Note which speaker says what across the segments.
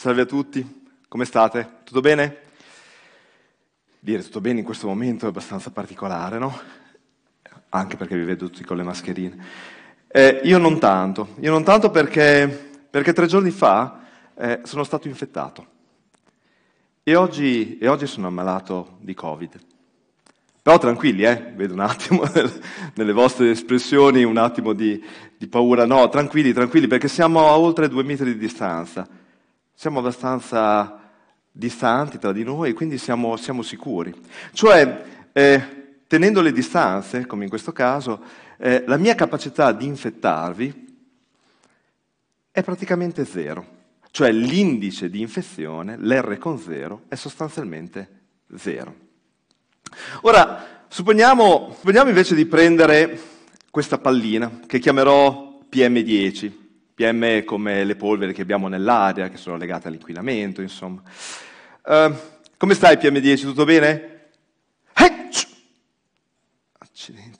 Speaker 1: Salve a tutti, come state? Tutto bene? Dire tutto bene in questo momento è abbastanza particolare, no? Anche perché vi vedo tutti con le mascherine. Eh, io non tanto, io non tanto perché, perché tre giorni fa eh, sono stato infettato e oggi, e oggi, sono ammalato di Covid. Però tranquilli, eh? vedo un attimo nelle vostre espressioni un attimo di, di paura. No, tranquilli, tranquilli, perché siamo a oltre due metri di distanza siamo abbastanza distanti tra di noi, quindi siamo, siamo sicuri. Cioè, eh, tenendo le distanze, come in questo caso, eh, la mia capacità di infettarvi è praticamente zero. Cioè l'indice di infezione, l'R con zero, è sostanzialmente zero. Ora, supponiamo, supponiamo invece di prendere questa pallina, che chiamerò PM10, PM come le polveri che abbiamo nell'aria, che sono legate all'inquinamento, insomma. Uh, come stai PM10? Tutto bene? Eh, Accidenti,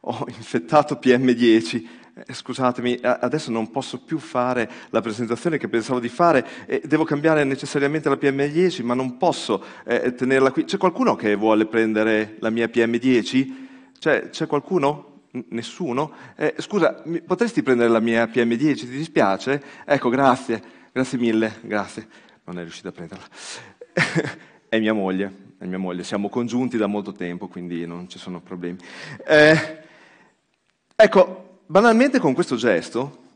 Speaker 1: ho infettato PM10. Eh, scusatemi, adesso non posso più fare la presentazione che pensavo di fare, eh, devo cambiare necessariamente la PM10, ma non posso eh, tenerla qui. C'è qualcuno che vuole prendere la mia PM10? C'è, c'è qualcuno? Nessuno? Eh, scusa, potresti prendere la mia PM10? Ti dispiace? Ecco, grazie, grazie mille, grazie. Non è riuscita a prenderla. è mia moglie, è mia moglie, siamo congiunti da molto tempo, quindi non ci sono problemi. Eh, ecco, banalmente con questo gesto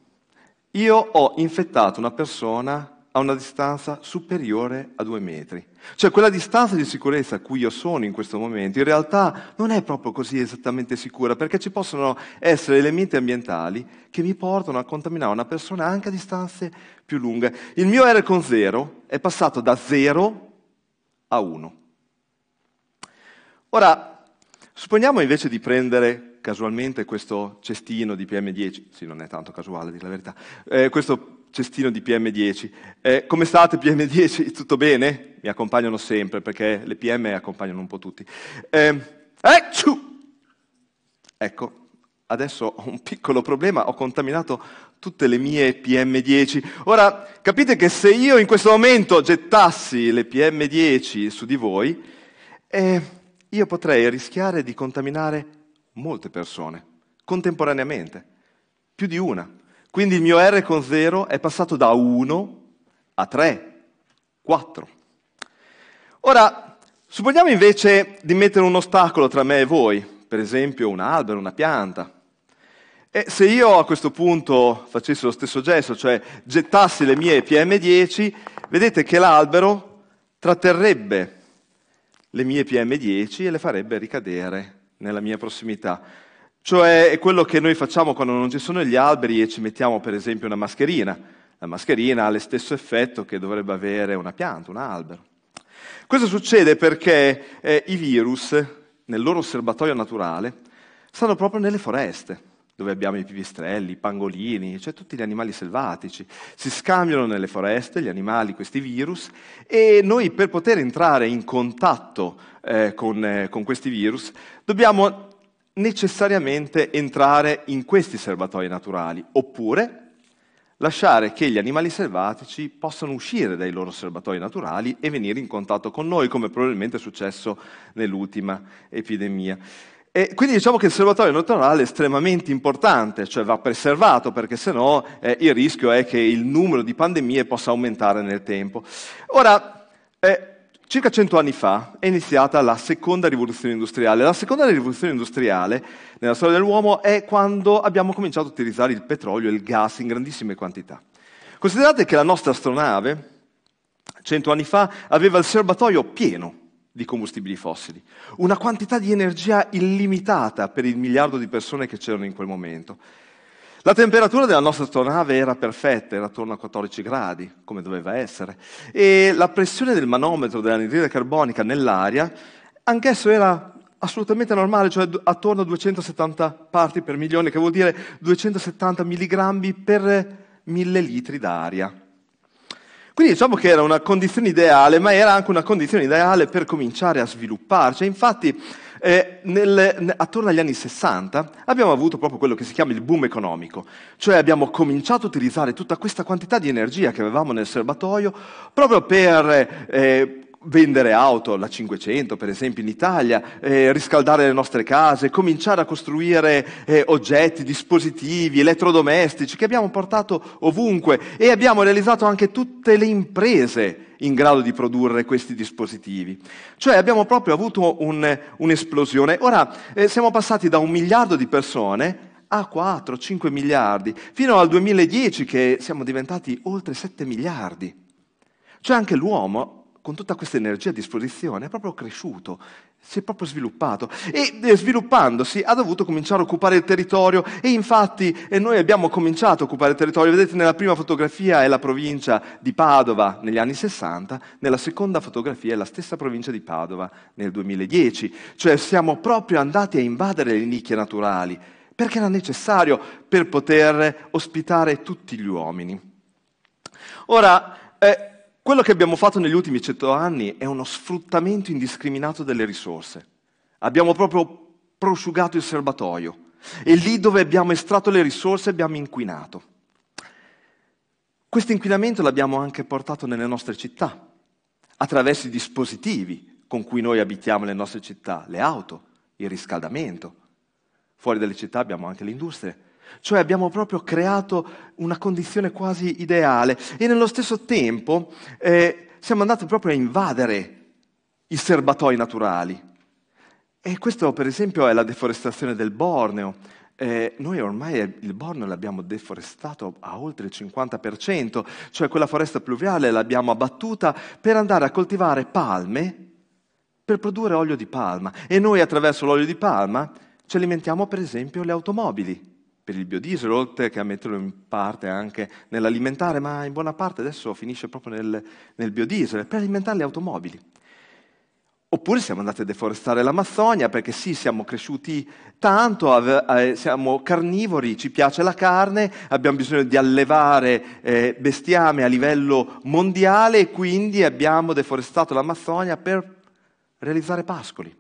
Speaker 1: io ho infettato una persona a una distanza superiore a due metri. Cioè quella distanza di sicurezza a cui io sono in questo momento in realtà non è proprio così esattamente sicura perché ci possono essere elementi ambientali che mi portano a contaminare una persona anche a distanze più lunghe. Il mio R con 0 è passato da 0 a 1. Ora, supponiamo invece di prendere casualmente questo cestino di PM10, sì non è tanto casuale a dire la verità, eh, questo cestino di PM10. Eh, come state PM10? Tutto bene? Mi accompagnano sempre perché le PM accompagnano un po' tutti. Ehm, eh, ecco, adesso ho un piccolo problema, ho contaminato tutte le mie PM10. Ora, capite che se io in questo momento gettassi le PM10 su di voi, eh, io potrei rischiare di contaminare molte persone, contemporaneamente, più di una. Quindi il mio R con 0 è passato da 1 a 3, 4. Ora, supponiamo invece di mettere un ostacolo tra me e voi, per esempio un albero, una pianta. E se io a questo punto facessi lo stesso gesto, cioè gettassi le mie PM10, vedete che l'albero tratterrebbe le mie PM10 e le farebbe ricadere nella mia prossimità. Cioè è quello che noi facciamo quando non ci sono gli alberi e ci mettiamo per esempio una mascherina. La mascherina ha lo stesso effetto che dovrebbe avere una pianta, un albero. Questo succede perché eh, i virus, nel loro serbatoio naturale, stanno proprio nelle foreste, dove abbiamo i pipistrelli, i pangolini, cioè tutti gli animali selvatici. Si scambiano nelle foreste gli animali questi virus e noi per poter entrare in contatto eh, con, eh, con questi virus dobbiamo necessariamente entrare in questi serbatoi naturali, oppure lasciare che gli animali selvatici possano uscire dai loro serbatoi naturali e venire in contatto con noi, come probabilmente è successo nell'ultima epidemia. E quindi diciamo che il serbatoio naturale è estremamente importante, cioè va preservato perché sennò eh, il rischio è che il numero di pandemie possa aumentare nel tempo. Ora, eh, Circa cento anni fa è iniziata la seconda rivoluzione industriale. La seconda rivoluzione industriale nella storia dell'uomo è quando abbiamo cominciato a utilizzare il petrolio e il gas in grandissime quantità. Considerate che la nostra astronave, cento anni fa, aveva il serbatoio pieno di combustibili fossili, una quantità di energia illimitata per il miliardo di persone che c'erano in quel momento. La temperatura della nostra astronave era perfetta, era attorno a 14 gradi, come doveva essere, e la pressione del manometro dell'anidride carbonica nell'aria, anch'esso era assolutamente normale, cioè attorno a 270 parti per milione, che vuol dire 270 milligrammi per mille litri d'aria. Quindi diciamo che era una condizione ideale, ma era anche una condizione ideale per cominciare a svilupparci. Infatti eh, nel, attorno agli anni 60 abbiamo avuto proprio quello che si chiama il boom economico, cioè abbiamo cominciato a utilizzare tutta questa quantità di energia che avevamo nel serbatoio proprio per eh, vendere auto, la 500 per esempio in Italia, eh, riscaldare le nostre case, cominciare a costruire eh, oggetti, dispositivi, elettrodomestici che abbiamo portato ovunque e abbiamo realizzato anche tutte le imprese in grado di produrre questi dispositivi. Cioè abbiamo proprio avuto un, un'esplosione. Ora eh, siamo passati da un miliardo di persone a 4, 5 miliardi, fino al 2010 che siamo diventati oltre 7 miliardi. Cioè anche l'uomo con tutta questa energia a disposizione, è proprio cresciuto, si è proprio sviluppato e sviluppandosi ha dovuto cominciare a occupare il territorio e infatti e eh, noi abbiamo cominciato a occupare il territorio, vedete nella prima fotografia è la provincia di Padova negli anni 60, nella seconda fotografia è la stessa provincia di Padova nel 2010, cioè siamo proprio andati a invadere le nicchie naturali perché era necessario per poter ospitare tutti gli uomini. Ora, eh, quello che abbiamo fatto negli ultimi cento anni è uno sfruttamento indiscriminato delle risorse. Abbiamo proprio prosciugato il serbatoio e lì dove abbiamo estratto le risorse abbiamo inquinato. Questo inquinamento l'abbiamo anche portato nelle nostre città, attraverso i dispositivi con cui noi abitiamo le nostre città, le auto, il riscaldamento. Fuori dalle città abbiamo anche le industrie cioè abbiamo proprio creato una condizione quasi ideale e nello stesso tempo eh, siamo andati proprio a invadere i serbatoi naturali. E questo per esempio è la deforestazione del Borneo. Eh, noi ormai il Borneo l'abbiamo deforestato a oltre il 50%, cioè quella foresta pluviale l'abbiamo abbattuta per andare a coltivare palme per produrre olio di palma. E noi attraverso l'olio di palma ci alimentiamo per esempio le automobili per il biodiesel, oltre che a metterlo in parte anche nell'alimentare, ma in buona parte adesso finisce proprio nel, nel biodiesel, per alimentare le automobili. Oppure siamo andati a deforestare l'Amazzonia perché sì, siamo cresciuti tanto, eh, siamo carnivori, ci piace la carne, abbiamo bisogno di allevare eh, bestiame a livello mondiale e quindi abbiamo deforestato l'Amazzonia per realizzare pascoli.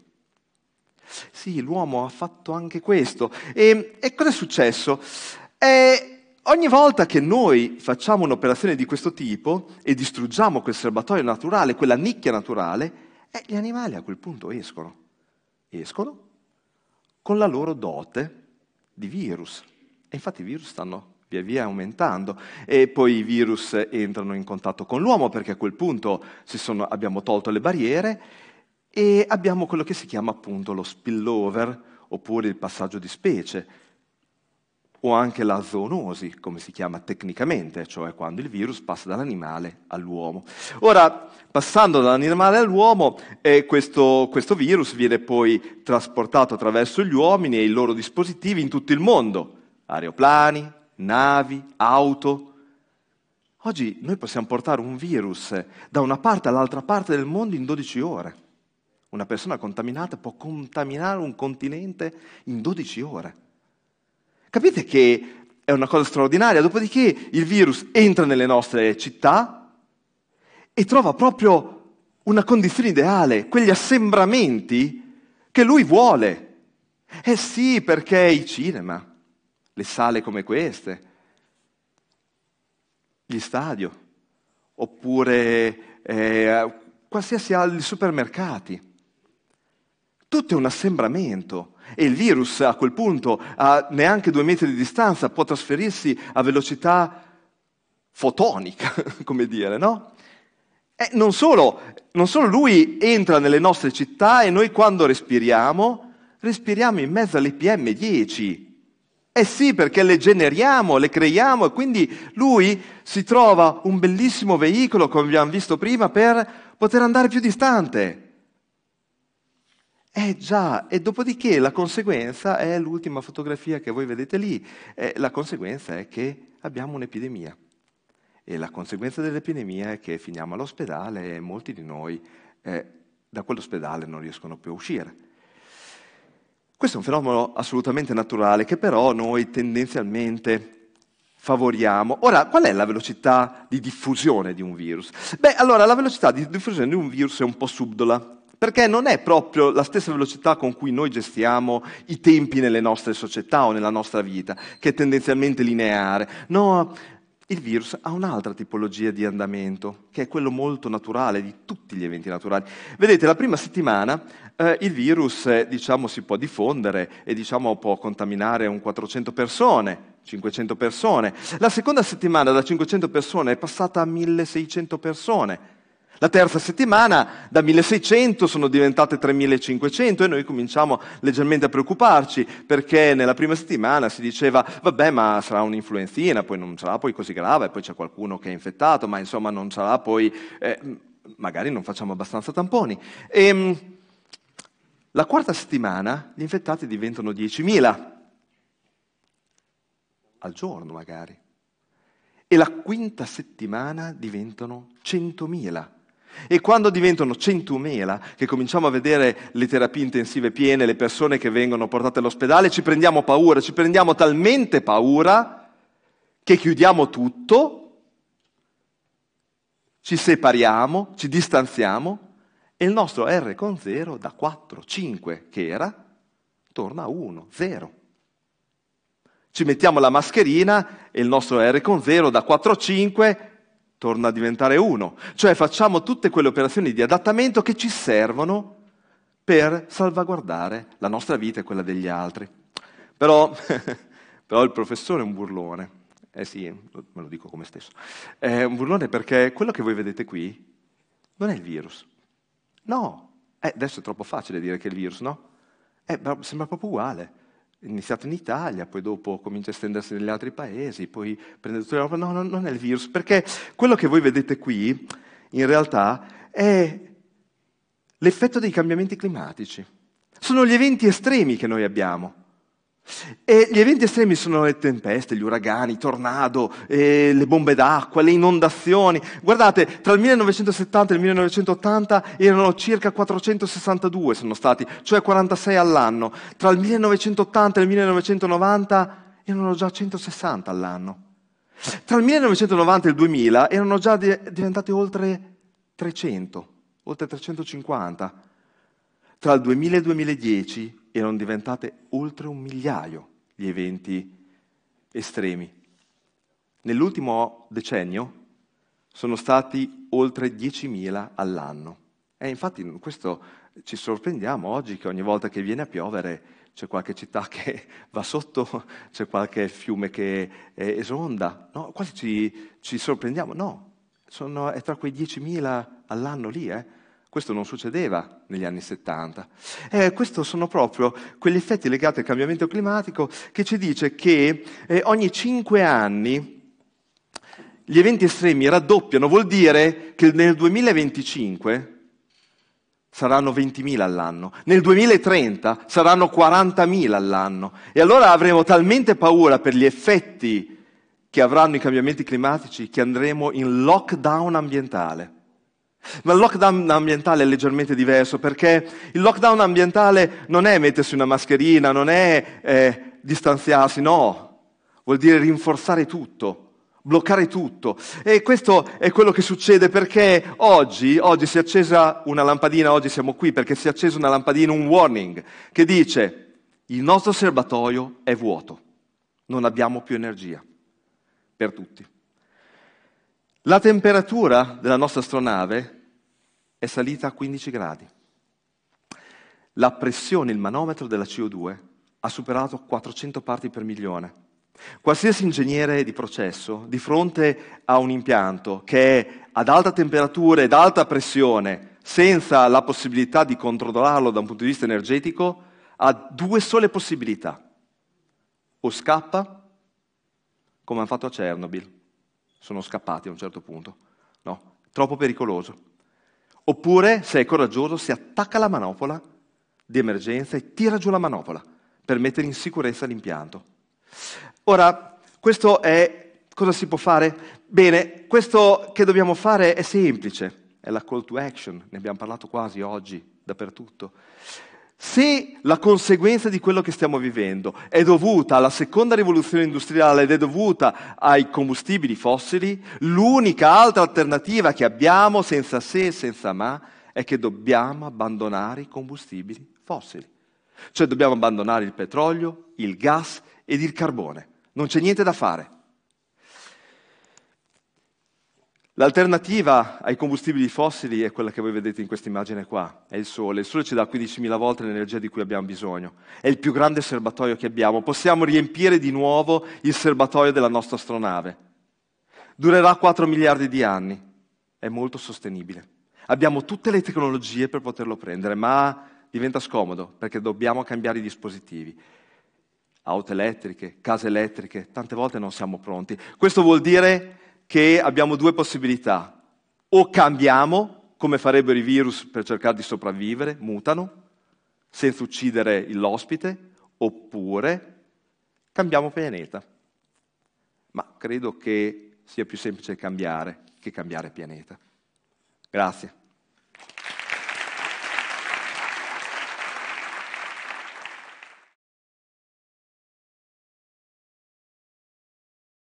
Speaker 1: Sì, l'uomo ha fatto anche questo. E, e cosa è successo? Eh, ogni volta che noi facciamo un'operazione di questo tipo e distruggiamo quel serbatoio naturale, quella nicchia naturale, eh, gli animali a quel punto escono. Escono con la loro dote di virus. E infatti i virus stanno via via aumentando e poi i virus entrano in contatto con l'uomo perché a quel punto sono, abbiamo tolto le barriere e abbiamo quello che si chiama appunto lo spillover, oppure il passaggio di specie, o anche la zoonosi, come si chiama tecnicamente, cioè quando il virus passa dall'animale all'uomo. Ora, passando dall'animale all'uomo, eh, questo, questo virus viene poi trasportato attraverso gli uomini e i loro dispositivi in tutto il mondo, aeroplani, navi, auto. Oggi noi possiamo portare un virus da una parte all'altra parte del mondo in 12 ore. Una persona contaminata può contaminare un continente in 12 ore. Capite che è una cosa straordinaria, dopodiché il virus entra nelle nostre città e trova proprio una condizione ideale, quegli assembramenti che lui vuole. Eh sì, perché i cinema, le sale come queste, gli stadio, oppure eh, qualsiasi altri supermercati. Tutto è un assembramento e il virus a quel punto, a neanche due metri di distanza, può trasferirsi a velocità fotonica, come dire, no? E eh, non solo, non solo lui entra nelle nostre città e noi quando respiriamo, respiriamo in mezzo alle PM10. Eh sì, perché le generiamo, le creiamo e quindi lui si trova un bellissimo veicolo, come abbiamo visto prima, per poter andare più distante. Eh già, e dopodiché la conseguenza è l'ultima fotografia che voi vedete lì, eh, la conseguenza è che abbiamo un'epidemia e la conseguenza dell'epidemia è che finiamo all'ospedale e molti di noi eh, da quell'ospedale non riescono più a uscire. Questo è un fenomeno assolutamente naturale che però noi tendenzialmente favoriamo. Ora, qual è la velocità di diffusione di un virus? Beh, allora la velocità di diffusione di un virus è un po' subdola perché non è proprio la stessa velocità con cui noi gestiamo i tempi nelle nostre società o nella nostra vita, che è tendenzialmente lineare. No, il virus ha un'altra tipologia di andamento, che è quello molto naturale di tutti gli eventi naturali. Vedete, la prima settimana eh, il virus eh, diciamo, si può diffondere e diciamo, può contaminare un 400 persone, 500 persone. La seconda settimana da 500 persone è passata a 1600 persone. La terza settimana da 1600 sono diventate 3500 e noi cominciamo leggermente a preoccuparci perché nella prima settimana si diceva vabbè ma sarà un'influenzina, poi non sarà poi così grave, poi c'è qualcuno che è infettato, ma insomma non sarà poi... Eh, magari non facciamo abbastanza tamponi. E, ehm, la quarta settimana gli infettati diventano 10.000 al giorno magari. E la quinta settimana diventano 100.000 e quando diventano 100.000, che cominciamo a vedere le terapie intensive piene, le persone che vengono portate all'ospedale, ci prendiamo paura, ci prendiamo talmente paura che chiudiamo tutto, ci separiamo, ci distanziamo e il nostro R con 0 da 4, 5 che era, torna a 1, 0. Ci mettiamo la mascherina e il nostro R con 0 da 4, 5 torna a diventare uno. Cioè facciamo tutte quelle operazioni di adattamento che ci servono per salvaguardare la nostra vita e quella degli altri. Però, però il professore è un burlone. Eh sì, me lo dico come stesso. È un burlone perché quello che voi vedete qui non è il virus. No, eh, adesso è troppo facile dire che è il virus, no? Eh, sembra proprio uguale iniziato in Italia, poi dopo comincia a estendersi negli altri paesi, poi prende tutta l'Europa. No, no, non è il virus, perché quello che voi vedete qui, in realtà, è l'effetto dei cambiamenti climatici. Sono gli eventi estremi che noi abbiamo. E gli eventi estremi sono le tempeste, gli uragani, i tornado, eh, le bombe d'acqua, le inondazioni. Guardate, tra il 1970 e il 1980 erano circa 462 sono stati, cioè 46 all'anno. Tra il 1980 e il 1990 erano già 160 all'anno. Tra il 1990 e il 2000 erano già diventate oltre 300, oltre 350. Tra il 2000 e il 2010 erano diventate oltre un migliaio gli eventi estremi. Nell'ultimo decennio sono stati oltre 10.000 all'anno. E infatti questo ci sorprendiamo oggi che ogni volta che viene a piovere c'è qualche città che va sotto, c'è qualche fiume che eh, esonda. No, quasi ci, ci sorprendiamo. No, sono, è tra quei 10.000 all'anno lì, eh? Questo non succedeva negli anni 70. Eh, questi sono proprio quegli effetti legati al cambiamento climatico che ci dice che eh, ogni 5 anni gli eventi estremi raddoppiano, vuol dire che nel 2025 saranno 20.000 all'anno, nel 2030 saranno 40.000 all'anno e allora avremo talmente paura per gli effetti che avranno i cambiamenti climatici che andremo in lockdown ambientale. Ma il lockdown ambientale è leggermente diverso perché il lockdown ambientale non è mettersi una mascherina, non è eh, distanziarsi, no, vuol dire rinforzare tutto, bloccare tutto. E questo è quello che succede perché oggi, oggi si è accesa una lampadina, oggi siamo qui perché si è accesa una lampadina, un warning, che dice il nostro serbatoio è vuoto, non abbiamo più energia per tutti. La temperatura della nostra astronave è salita a 15 gradi. La pressione, il manometro della CO2 ha superato 400 parti per milione. Qualsiasi ingegnere di processo, di fronte a un impianto che è ad alta temperatura ed alta pressione, senza la possibilità di controllarlo da un punto di vista energetico, ha due sole possibilità. O scappa, come hanno fatto a Chernobyl, sono scappati a un certo punto. No, troppo pericoloso. Oppure, se è coraggioso, si attacca alla manopola di emergenza e tira giù la manopola per mettere in sicurezza l'impianto. Ora, questo è cosa si può fare? Bene, questo che dobbiamo fare è semplice, è la call to action, ne abbiamo parlato quasi oggi dappertutto. Se la conseguenza di quello che stiamo vivendo è dovuta alla seconda rivoluzione industriale ed è dovuta ai combustibili fossili, l'unica altra alternativa che abbiamo senza se e senza ma è che dobbiamo abbandonare i combustibili fossili. Cioè dobbiamo abbandonare il petrolio, il gas ed il carbone. Non c'è niente da fare. L'alternativa ai combustibili fossili è quella che voi vedete in questa immagine qua, è il sole. Il sole ci dà 15.000 volte l'energia di cui abbiamo bisogno, è il più grande serbatoio che abbiamo, possiamo riempire di nuovo il serbatoio della nostra astronave. Durerà 4 miliardi di anni, è molto sostenibile. Abbiamo tutte le tecnologie per poterlo prendere, ma diventa scomodo perché dobbiamo cambiare i dispositivi auto elettriche, case elettriche, tante volte non siamo pronti. Questo vuol dire che abbiamo due possibilità. O cambiamo, come farebbero i virus per cercare di sopravvivere, mutano, senza uccidere l'ospite, oppure cambiamo pianeta. Ma credo che sia più semplice cambiare che cambiare pianeta. Grazie.